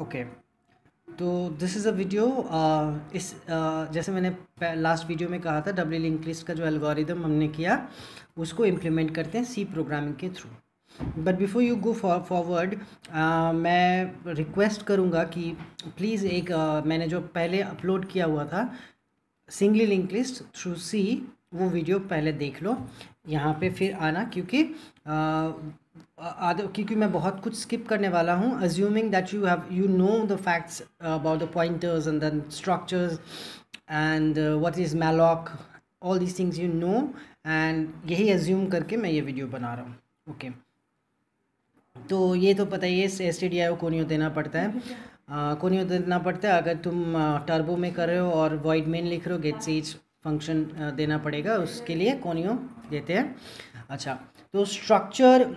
Okay तो this is a video इस uh, जैसे मैंने लास्ट वीडियो में कहा था डब्ल्यू लिंक लिस्ट का जो एल्गोरिदम हमने किया उसको इम्प्लीमेंट करते हैं सी प्रोग्रामिंग के through but before you go forward मैं रिक्वेस्ट करूँगा कि प्लीज़ एक uh, मैंने जो पहले अपलोड किया हुआ था singly link list through C वो वीडियो पहले देख लो यहाँ पे फिर आना क्योंकि uh, आदर क्योंकि मैं बहुत कुछ स्किप करने वाला हूँ assuming that you have you know the facts about the pointers and the structures and what is malloc all these things you know and यही अज्यूम करके मैं ये वीडियो बना रहा हूँ ओके तो ये तो पता ही है एस टी डी आई को नहीं देना पड़ता है को नहीं देना पड़ता है अगर तुम टर्बो में कर रहे हो और वॉइड मेन लिख रहे हो गेट सीज फंक्शन देना पड़ेगा उसके लिए कोनियो देते हैं अच्छा तो स्ट्रक्चर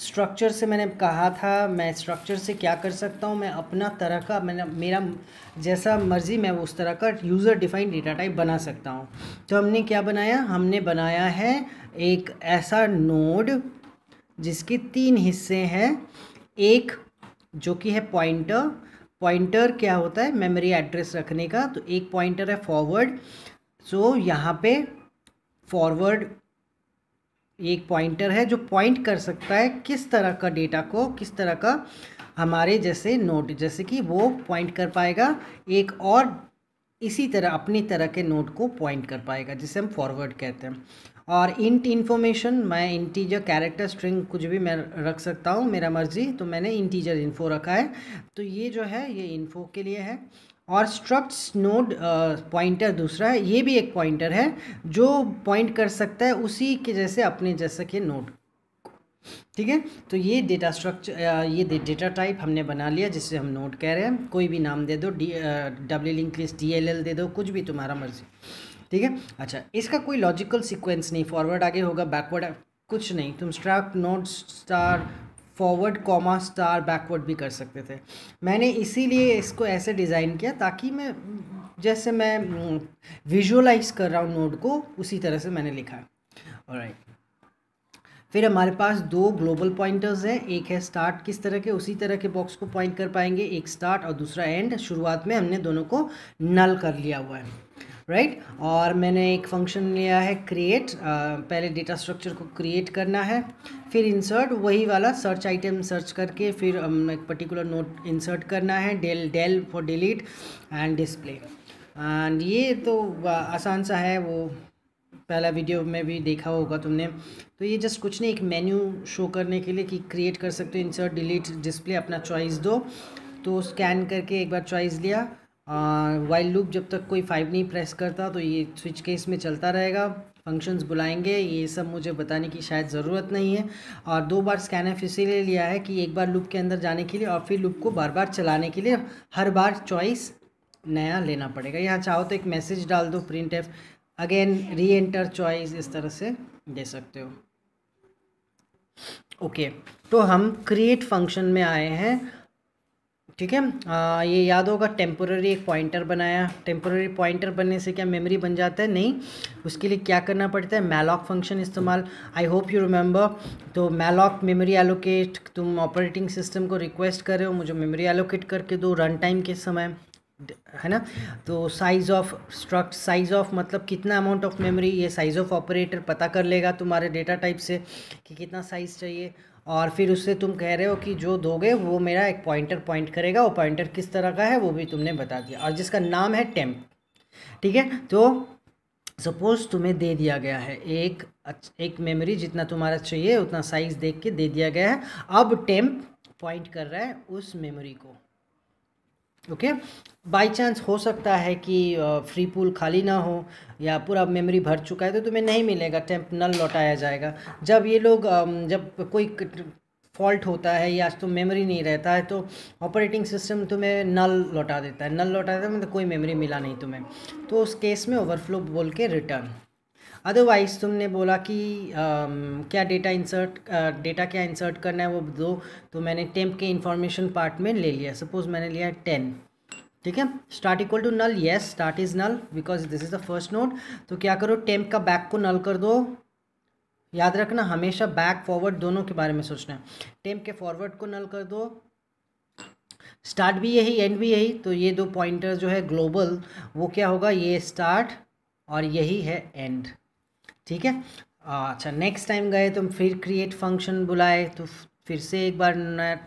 स्ट्रक्चर से मैंने कहा था मैं स्ट्रक्चर से क्या कर सकता हूँ मैं अपना तरह का मैंने मेरा जैसा मर्ज़ी मैं उस तरह का यूज़र डिफाइंड डेटा टाइप बना सकता हूँ तो हमने क्या बनाया हमने बनाया है एक ऐसा नोड जिसके तीन हिस्से हैं एक जो कि है पॉइंटर पॉइंटर क्या होता है मेमोरी एड्रेस रखने का तो एक पॉइंटर है फॉरवर्ड सो so, यहाँ पे फॉरवर्ड एक पॉइंटर है जो पॉइंट कर सकता है किस तरह का डेटा को किस तरह का हमारे जैसे नोट जैसे कि वो पॉइंट कर पाएगा एक और इसी तरह अपनी तरह के नोट को पॉइंट कर पाएगा जिसे हम फॉरवर्ड कहते हैं और इंट इन्फॉर्मेशन मैं इंटीजर कैरेक्टर स्ट्रिंग कुछ भी मैं रख सकता हूँ मेरा मर्जी तो मैंने इंटीजर इन्फो रखा है तो ये जो है ये इन्फो के लिए है और स्ट्रक्ट नोड पॉइंटर दूसरा है ये भी एक पॉइंटर है जो पॉइंट कर सकता है उसी के जैसे अपने जैसा के नोड ठीक है तो ये डेटा स्ट्रक्चर uh, ये डेटा टाइप हमने बना लिया जिससे हम नोट कह रहे हैं कोई भी नाम दे दो D W link list D L L दे दो कुछ भी तुम्हारा मर्जी ठीक है अच्छा इसका कोई लॉजिकल सीक्वेंस नहीं फॉरवर्ड आगे होगा बैकवर्ड कुछ नहीं तुम struct node star forward comma star backward भी कर सकते थे मैंने इसीलिए इसको ऐसे डिज़ाइन किया ताकि मैं जैसे मैं विजुअलाइज हम्म, कर रहा हूँ नोड को उसी तरह से मैंने लिखा है और फिर हमारे पास दो ग्लोबल पॉइंटर्स हैं एक है स्टार्ट किस तरह के उसी तरह के बॉक्स को पॉइंट कर पाएंगे एक स्टार्ट और दूसरा एंड शुरुआत में हमने दोनों को नल कर लिया हुआ है राइट right? और मैंने एक फंक्शन लिया है क्रिएट पहले डेटा स्ट्रक्चर को क्रिएट करना है फिर इंसर्ट वही वाला सर्च आइटम सर्च करके फिर um, एक पर्टिकुलर नोट इंसर्ट करना है del del for delete and display and ये तो आसान सा है वो पहला वीडियो में भी देखा होगा तुमने तो ये जस्ट कुछ नहीं एक मेन्यू शो करने के लिए कि क्रिएट कर सकते हो इंसर्ट डिलीट डिस्प्ले अपना चॉइस दो तो स्कैन करके एक बार चॉइस लिया वाइल लूप जब तक कोई फाइव नहीं प्रेस करता तो ये स्विच केस में चलता रहेगा फंक्शंस बुलाएंगे ये सब मुझे बताने की शायद ज़रूरत नहीं है और दो बार स्कैन एफ इसीलिए लिया है कि एक बार लूप के अंदर जाने के लिए और फिर लूप को बार बार चलाने के लिए हर बार चॉइस नया लेना पड़ेगा यहाँ चाहो तो एक मैसेज डाल दो print f again reenter choice इस तरह से दे सकते हो ओके okay, तो हम क्रिएट फंक्शन में आए हैं ठीक है ये याद होगा टेम्पोररी एक पॉइंटर बनाया टेम्पोररी पॉइंटर बनने से क्या मेमोरी बन जाता है नहीं उसके लिए क्या करना पड़ता है मैलॉक फंक्शन इस्तेमाल आई होप यू रिमेंबर तो मैलॉक मेमोरी एलोकेट तुम ऑपरेटिंग सिस्टम को रिक्वेस्ट कर रहे हो मुझे मेमोरी एलोकेट करके दो रन टाइम के समय है ना तो size of struct size of मतलब कितना अमाउंट ऑफ मेमोरी ये साइज़ ऑफ ऑपरेटर पता कर लेगा तुम्हारे डेटा टाइप से कि कितना साइज़ चाहिए और फिर उससे तुम कह रहे हो कि जो दोगे वो मेरा एक पॉइंटर पॉइंट करेगा वो पॉइंटर किस तरह का है वो भी तुमने बता दिया और जिसका नाम है टेम्प ठीक है तो सपोज़ तुम्हें दे दिया गया है एक एक मेमोरी जितना तुम्हारा चाहिए उतना साइज़ देख के दे दिया गया है अब टेम्प पॉइंट कर रहा है उस मेमोरी को ओके बाय बाई चांस हो सकता है कि फ्री पूल खाली ना हो या पूरा मेमोरी भर चुका है तो तुम्हें नहीं मिलेगा टेम्प नल लौटाया जाएगा जब ये लोग जब कोई फॉल्ट होता है या तो मेमोरी नहीं रहता है तो ऑपरेटिंग सिस्टम तुम्हें नल लौटा देता है नल लौटा देता है मतलब कोई मेमोरी मिला नहीं तुम्हें तो उस केस में ओवरफ्लो बोल के रिटर्न अदरवाइज़ तुमने बोला कि आ, क्या डेटा इंसर्ट डेटा क्या इंसर्ट करना है वो दो तो मैंने टेम्प के इंफॉर्मेशन पार्ट में ले लिया सपोज़ मैंने लिया टेन ठीक है start equal to null yes start is null because this is the first node तो क्या करो टेम्प का बैक को नल कर दो याद रखना हमेशा बैक फॉरवर्ड दोनों के बारे में सोचना है टेम्प के फॉरवर्ड को नल कर दो स्टार्ट भी यही एंड भी यही तो ये दो पॉइंटर जो है ग्लोबल वो क्या होगा ये स्टार्ट और यही है एंड ठीक है अच्छा नेक्स्ट टाइम गए तुम फिर क्रिएट फंक्शन बुलाए तो फिर से एक बार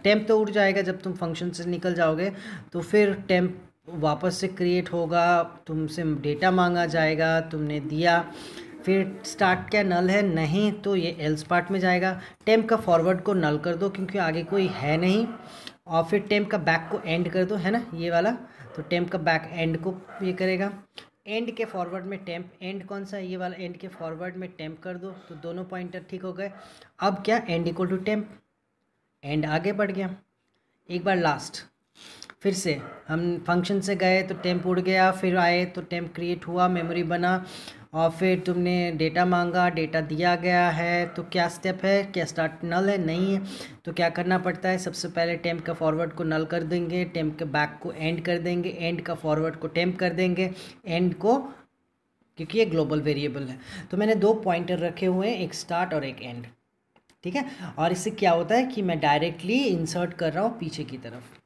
टेम्प तो उठ जाएगा जब तुम फंक्शन से निकल जाओगे तो फिर टेम्प वापस से क्रिएट होगा तुमसे डेटा मांगा जाएगा तुमने दिया फिर स्टार्ट क्या नल है नहीं तो ये एल्स पार्ट में जाएगा टेम्प का फॉरवर्ड को नल कर दो क्योंकि आगे कोई है नहीं और फिर टेम्प का बैक को एंड कर दो है ना ये वाला तो टेम्प का बैक एंड को ये करेगा एंड के फॉरवर्ड में टेम्प एंड कौन सा ये वाला एंड के फॉरवर्ड में टेम्प कर दो तो दोनों पॉइंटर ठीक हो गए अब क्या end equal to temp end आगे बढ़ गया एक बार लास्ट फिर से हम फंक्शन से गए तो टेम्प उड़ गया फिर आए तो टेम्प क्रिएट हुआ मेमोरी बना और फिर तुमने डेटा मांगा डेटा दिया गया है तो क्या स्टेप है क्या स्टार्ट नल है नहीं है तो क्या करना पड़ता है सबसे पहले टेम्प का फॉरवर्ड को नल कर देंगे टेम्प के बैक को एंड कर देंगे एंड का फॉरवर्ड को टेम्प कर देंगे एंड को क्योंकि ये ग्लोबल वेरिएबल है तो मैंने दो पॉइंटर रखे हुए हैं एक स्टार्ट और एक एंड ठीक है और इससे क्या होता है कि मैं डायरेक्टली इंसर्ट कर रहा हूँ पीछे की तरफ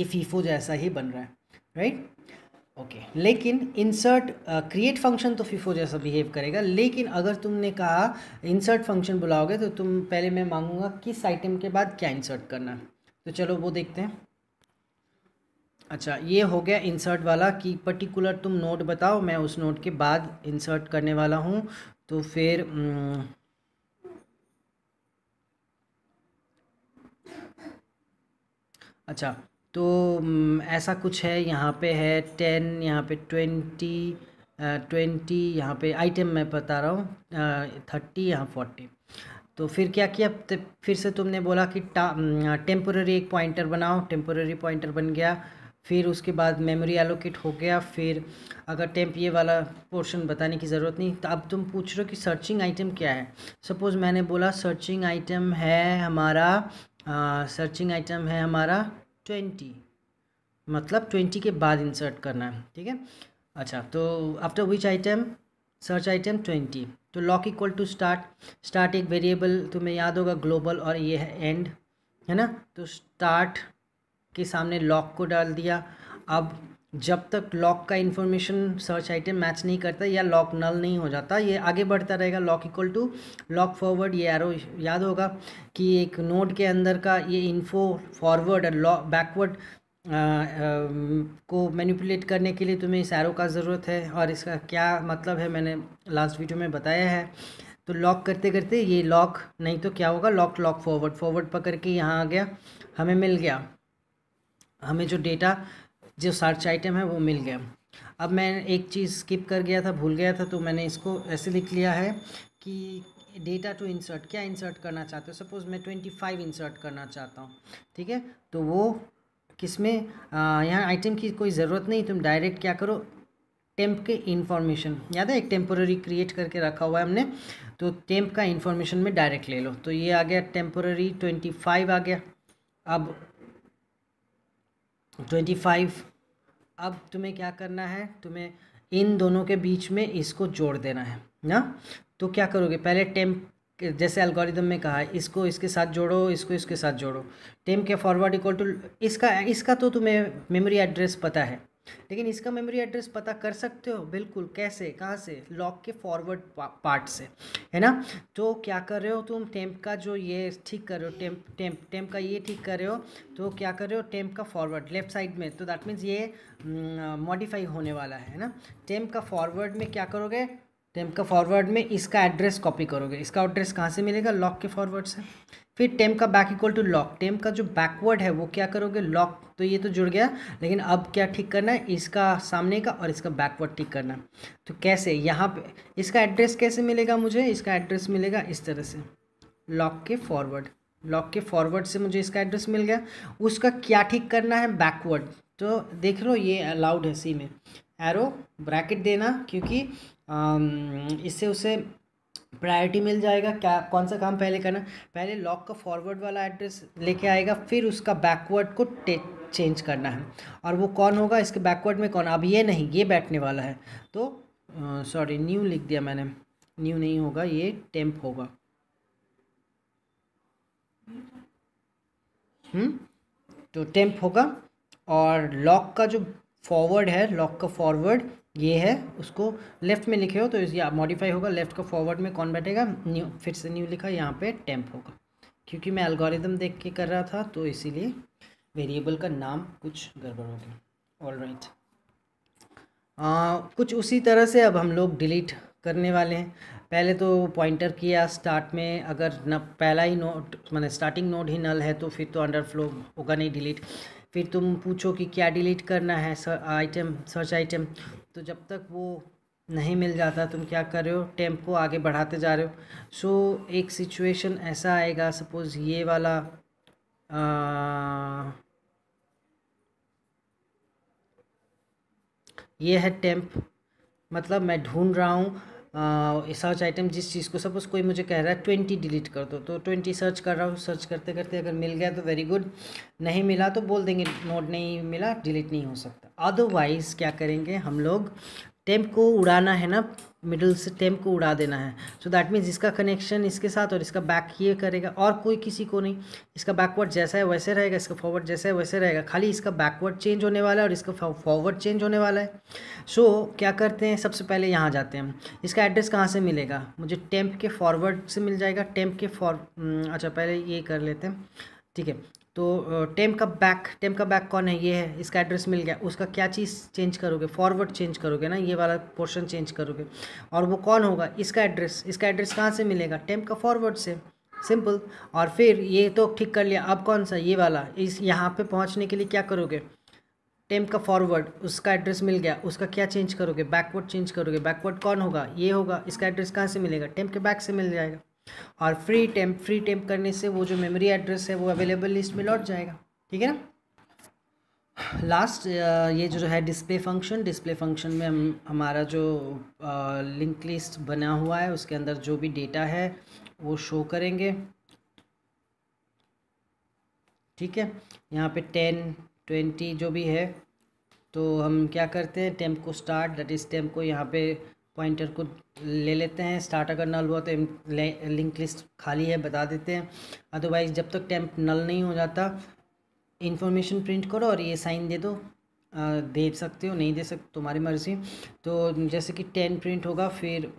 ये फीफो जैसा ही बन रहा है राइट ओके okay. लेकिन इंसर्ट क्रिएट फंक्शन तो फिफो जैसा बिहेव करेगा लेकिन अगर तुमने कहा इंसर्ट फंक्शन बुलाओगे तो तुम पहले मैं मांगूंगा किस आइटम के बाद क्या इंसर्ट करना है तो चलो वो देखते हैं अच्छा ये हो गया इंसर्ट वाला कि पर्टिकुलर तुम नोट बताओ मैं उस नोट के बाद इंसर्ट करने वाला हूँ तो फिर mm, अच्छा तो ऐसा कुछ है यहाँ पे है टेन यहाँ पे ट्वेंटी ट्वेंटी यहाँ पे आइटम मैं बता रहा हूँ थर्टी यहाँ फोर्टी तो फिर क्या किया फिर से तुमने बोला कि टेम्पोरेरी एक पॉइंटर बनाओ टेम्पोरेरी पॉइंटर बन गया फिर उसके बाद मेमोरी एलोकेट हो गया फिर अगर टेम्प ये वाला पोर्शन बताने की ज़रूरत नहीं तो अब तुम पूछ रहे हो कि सर्चिंग आइटम क्या है सपोज़ मैंने बोला सर्चिंग आइटम है हमारा सर्चिंग आइटम है हमारा ट्वेंटी मतलब ट्वेंटी के बाद इंसर्ट करना है ठीक है अच्छा तो after which item search item twenty तो loc equal to start start एक वेरिएबल तुम्हें याद होगा ग्लोबल और ये है एंड है ना तो स्टार्ट के सामने लॉक को डाल दिया अब जब तक लॉक का इन्फॉर्मेशन सर्च आइटम मैच नहीं करता या लॉक नल नहीं हो जाता ये आगे बढ़ता रहेगा loc equal to loc forward ये एरो याद होगा कि एक नोड के अंदर का ये इन्फो फॉरवर्ड और लॉक बैकवर्ड को मैनिपुलेट करने के लिए तुम्हें इस एरो का ज़रूरत है और इसका क्या मतलब है मैंने लास्ट वीडियो में बताया है तो लॉक करते करते ये लॉक नहीं तो क्या होगा लॉक लॉक फॉरवर्ड फॉरवर्ड पकड़ के यहाँ आ गया हमें मिल गया हमें जो डेटा जो सर्च आइटम है वो मिल गया अब मैं एक चीज़ स्किप कर गया था भूल गया था तो मैंने इसको ऐसे लिख लिया है कि डेटा टू इंसर्ट क्या इंसर्ट करना चाहते हो सपोज़ मैं ट्वेंटी फाइव इंसर्ट करना चाहता हूँ ठीक है तो वो किस में यहाँ आइटम की कोई ज़रूरत नहीं तुम डायरेक्ट क्या करो टेम्प के इन्फॉर्मेशन याद है एक टेम्पोररी क्रिएट करके रखा हुआ है हमने तो टेम्प का इन्फॉर्मेशन में डायरेक्ट ले लो तो ये आ गया टेम्पोररी ट्वेंटी फाइव आ गया अब ट्वेंटी फाइव अब तुम्हें क्या करना है तुम्हें इन दोनों के बीच में इसको जोड़ देना है ना तो क्या करोगे पहले टेम जैसे एल्गोरिदम में कहा है इसको इसके साथ जोड़ो इसको इसके साथ जोड़ो टेम के फॉरवर्ड इक्वल टू इसका इसका तो तुम्हें मेमोरी एड्रेस पता है लेकिन इसका मेमोरी एड्रेस पता कर सकते हो बिल्कुल कैसे कहाँ से लॉक के फॉरवर्ड पा, पार्ट से है ना तो क्या कर रहे हो तुम टेम्प का जो ये ठीक कर रहे हो टेम्प टेम्प टेम्प का ये ठीक कर रहे हो तो क्या कर रहे हो टेम्प का फॉरवर्ड लेफ्ट साइड में तो दैट मीन्स ये मॉडिफाई mm, होने वाला है ना टेम्प का फॉरवर्ड में क्या करोगे टेम्प का फॉरवर्ड में इसका एड्रेस कॉपी करोगे इसका एड्रेस कहाँ से मिलेगा लॉक के फॉरवर्ड से फिर टेम का back equal to loc temp का जो बैकवर्ड है वो क्या करोगे लॉक तो ये तो जुड़ गया लेकिन अब क्या ठीक करना है इसका सामने का और इसका बैकवर्ड ठीक करना तो कैसे यहाँ पे इसका एड्रेस कैसे मिलेगा मुझे इसका एड्रेस मिलेगा इस तरह से लॉक के फॉरवर्ड लॉक के फॉरवर्ड से मुझे इसका एड्रेस मिल गया उसका क्या ठीक करना है बैकवर्ड तो देख लो ये अलाउड है सी में एरो ब्रैकेट देना क्योंकि इससे उसे प्रायोरिटी मिल जाएगा क्या कौन सा काम पहले करना पहले लॉक का फॉरवर्ड वाला एड्रेस लेके आएगा फिर उसका बैकवर्ड को चेंज करना है और वो कौन होगा इसके बैकवर्ड में कौन अब ये नहीं ये बैठने वाला है तो सॉरी न्यू लिख दिया मैंने न्यू नहीं होगा ये टेम्प होगा हम्म तो टेम्प होगा और लॉक का जो फॉरवर्ड है लॉक का फॉरवर्ड ये है उसको लेफ़्ट में लिखे हो तो ये मॉडिफाई होगा लेफ़्ट को फॉरवर्ड में कौन बैठेगा न्यू फिर से न्यू लिखा यहाँ पे टेम्प होगा क्योंकि मैं एल्गोरिदम देख के कर रहा था तो इसीलिए वेरिएबल का नाम कुछ गड़बड़ हो गया ऑल राइट कुछ उसी तरह से अब हम लोग डिलीट करने वाले हैं पहले तो पॉइंटर किया स्टार्ट में अगर न पहला ही नोट मैंने स्टार्टिंग नोट ही नल है तो फिर तो अंडर फ्लो होगा नहीं डिलीट फिर तुम पूछो कि क्या डिलीट करना है सर आइटम सर्च आइटम तो जब तक वो नहीं मिल जाता तुम क्या कर रहे हो टेम्प को आगे बढ़ाते जा रहे हो सो so, एक सिचुएशन ऐसा आएगा सपोज़ ये वाला आ, ये है टेम्प मतलब मैं ढूंढ रहा हूँ सर्च आइटम जिस चीज़ को सपोज़ कोई मुझे कह रहा है ट्वेंटी डिलीट कर दो तो ट्वेंटी सर्च कर रहा हूँ सर्च करते करते अगर मिल गया तो वेरी गुड नहीं मिला तो बोल देंगे नोट नहीं मिला डिलीट नहीं हो सकता अदरवाइज़ क्या करेंगे हम लोग टेम्प को उड़ाना है ना मिडल से को उड़ा देना है सो दैट मीन्स इसका कनेक्शन इसके साथ और इसका बैक ये करेगा और कोई किसी को नहीं इसका बैकवर्ड जैसा है वैसे रहेगा इसका फॉरवर्ड जैसा है वैसे रहेगा खाली इसका बैकवर्ड चेंज होने वाला है और इसका फॉरवर्ड चेंज होने वाला है सो so, क्या करते हैं सबसे पहले यहाँ जाते हैं इसका एड्रेस कहाँ से मिलेगा मुझे टेम्प के फॉरवर्ड से मिल जाएगा टेम्प के फॉर हम्म, अच्छा पहले ये कर लेते हैं ठीक है तो टेम का बैक टेम का बैक कौन है ये है इसका एड्रेस मिल गया उसका क्या चीज़ चेंज करोगे फॉरवर्ड चेंज करोगे ना ये वाला पोर्शन चेंज करोगे और वो कौन होगा इसका एड्रेस इसका एड्रेस कहाँ से मिलेगा टेम का फॉरवर्ड से सिंपल और फिर ये तो ठीक कर लिया अब कौन सा ये वाला इस यहाँ पे पहुँचने के लिए क्या करोगे टेम का फॉरवर्ड उसका एड्रेस मिल गया उसका क्या चेंज करोगे बैकवर्ड चेंज करोगे बैकवर्ड कौन होगा ये होगा इसका एड्रेस कहाँ से मिलेगा टेम के बैक से मिल जाएगा और फ्री टेम्प फ्री टेम्प करने से वो जो मेमोरी एड्रेस है वो अवेलेबल लिस्ट में लौट जाएगा ठीक है ना लास्ट ये जो है डिस्प्ले फंक्शन डिस्प्ले फंक्शन में हम हमारा जो लिंक लिस्ट बना हुआ है उसके अंदर जो भी डेटा है वो शो करेंगे ठीक है यहाँ पे टेन ट्वेंटी जो भी है तो हम क्या करते हैं टेम्प को स्टार्ट दैट इज टेम्प को यहाँ पे पॉइंटर को ले लेते हैं स्टार्ट अगर नल हुआ तो लिंक लिस्ट खाली है बता देते हैं अदरवाइज जब तक टेम्प नल नहीं हो जाता इन्फॉर्मेशन प्रिंट करो और ये साइन दे दो दे सकते हो नहीं दे सकते तुम्हारी मर्ज़ी तो जैसे कि टेन प्रिंट होगा फिर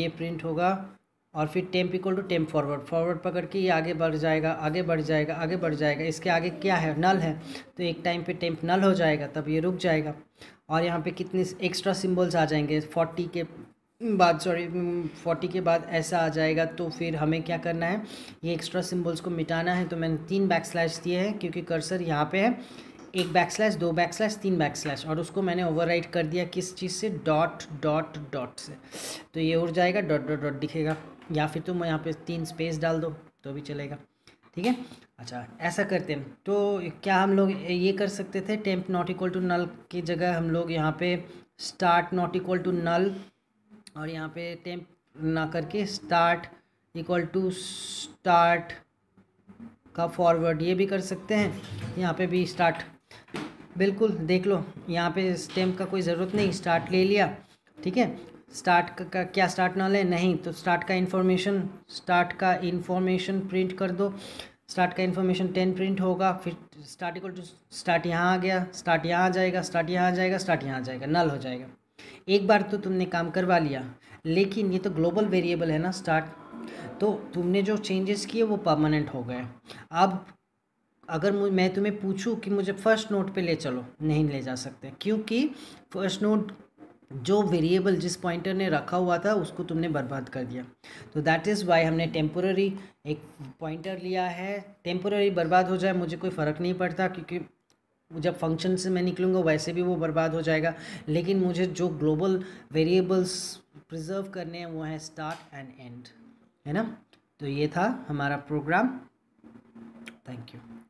ये प्रिंट होगा और फिर temp equal to temp forward forward पकड़ के ये आगे बढ़ जाएगा आगे बढ़ जाएगा आगे बढ़ जाएगा इसके आगे क्या है नल है तो एक टाइम पे टेम्प नल हो जाएगा तब ये रुक जाएगा और यहाँ पे कितने एक्स्ट्रा सिम्बल्स आ जाएंगे फोर्टी के बाद सॉरी फोर्टी के बाद ऐसा आ जाएगा तो फिर हमें क्या करना है ये एक्स्ट्रा सिम्बल्स को मिटाना है तो मैंने तीन बैक स्लैश दिए हैं क्योंकि कर्सर यहाँ पर है एक बैक स्लैश दो बैक स्लैश तीन बैक स्लैश और उसको मैंने ओवरराइट कर दिया किस चीज़ से डॉट डॉट डॉट से तो ये उड़ जाएगा डॉट डॉट डॉट दिखेगा या फिर तुम यहाँ पे तीन स्पेस डाल दो तो भी चलेगा ठीक है अच्छा ऐसा करते हैं तो क्या हम लोग ये कर सकते थे temp not equal to null की जगह हम लोग यहाँ पे start not equal to null और यहाँ पे टेम्प ना करके स्टार्ट इक्वल टू स्टार्ट का फॉरवर्ड ये भी कर सकते हैं यहाँ पे भी स्टार्ट बिल्कुल देख लो यहाँ पे स्टैम्प का कोई ज़रूरत नहीं स्टार्ट ले लिया ठीक है स्टार्ट का, का क्या स्टार्ट ना ले नहीं तो स्टार्ट का इन्फॉर्मेशन स्टार्ट का इन्फॉर्मेशन प्रिंट कर दो स्टार्ट का इन्फॉर्मेशन टेन प्रिंट होगा फिर स्टार्ट इक्वल टू स्टार्ट यहाँ आ गया स्टार्ट यहाँ आ जाएगा स्टार्ट यहाँ आ जाएगा स्टार्ट यहाँ आ जाएगा नल हो जाएगा एक बार तो तुमने काम करवा लिया लेकिन ये तो ग्लोबल वेरिएबल है ना स्टार्ट तो तुमने जो चेंजेस किए वो परमानेंट हो गए अब अगर मैं तुम्हें पूछूं कि मुझे फर्स्ट नोट पे ले चलो नहीं ले जा सकते क्योंकि फर्स्ट नोट जो वेरिएबल जिस पॉइंटर ने रखा हुआ था उसको तुमने बर्बाद कर दिया तो दैट इज़ वाई हमने टेम्पोररी एक पॉइंटर लिया है टेम्पोररी बर्बाद हो जाए मुझे कोई फ़र्क नहीं पड़ता क्योंकि जब फंक्शन से मैं निकलूँगा वैसे भी वो बर्बाद हो जाएगा लेकिन मुझे जो ग्लोबल वेरिएबल्स प्रिजर्व करने हैं वो हैं स्टार्ट एंड एंड है ना तो ये था हमारा प्रोग्राम थैंक यू